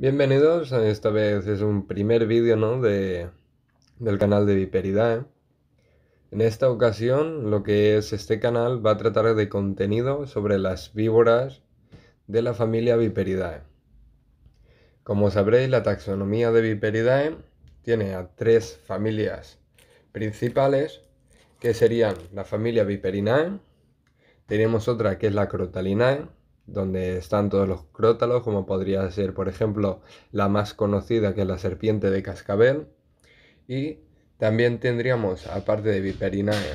Bienvenidos, esta vez es un primer vídeo ¿no? de, del canal de Viperidae. En esta ocasión lo que es este canal va a tratar de contenido sobre las víboras de la familia Viperidae. Como sabréis, la taxonomía de Viperidae tiene a tres familias principales, que serían la familia Viperinae, tenemos otra que es la Crotalinae, donde están todos los crótalos, como podría ser, por ejemplo, la más conocida que es la serpiente de cascabel. Y también tendríamos, aparte de Viperinae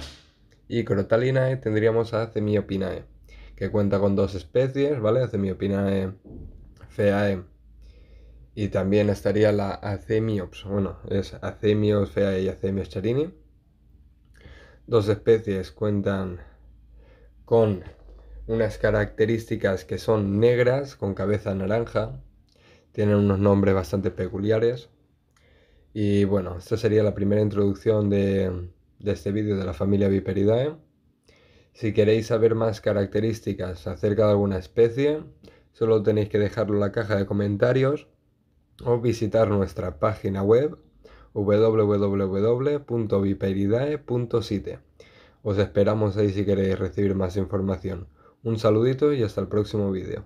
y Crotalinae, tendríamos a Cemiopinae, que cuenta con dos especies, ¿vale? Cemiopinae feae. Y también estaría la Acemiops, bueno, es Acemios feae y Acemios charini. Dos especies cuentan con unas características que son negras con cabeza naranja. Tienen unos nombres bastante peculiares. Y bueno, esta sería la primera introducción de, este vídeo de la familia Viperidae. Si queréis saber más características acerca de alguna especie, solo tenéis que dejarlo en la caja de comentarios o visitar nuestra página web www.viperidae.site. Os esperamos ahí si queréis recibir más información. Un saludito y hasta el próximo video.